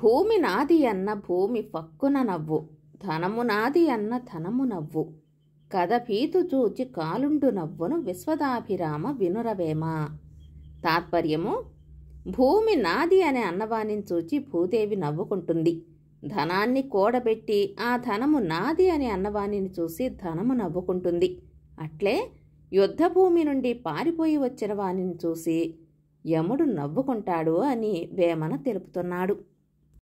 భూమి నాది అన్న భూమి పక్కున నవ్వు ధనము నాది అన్న ధనము నవ్వు కథ పీతు చూచి కాలుండు నవ్వును విశ్వదాభిరామ వినురవేమ తాత్పర్యము భూమి నాది అనే అన్నవాణిని చూచి భూదేవి నవ్వుకుంటుంది ధనాన్ని కూడబెట్టి ఆ ధనము నాది అనే అన్నవాణిని చూసి ధనము నవ్వుకుంటుంది అట్లే యుద్ధభూమి నుండి పారిపోయి వచ్చిన వాణిని చూసి యముడు నవ్వుకుంటాడు అని వేమన తెలుపుతున్నాడు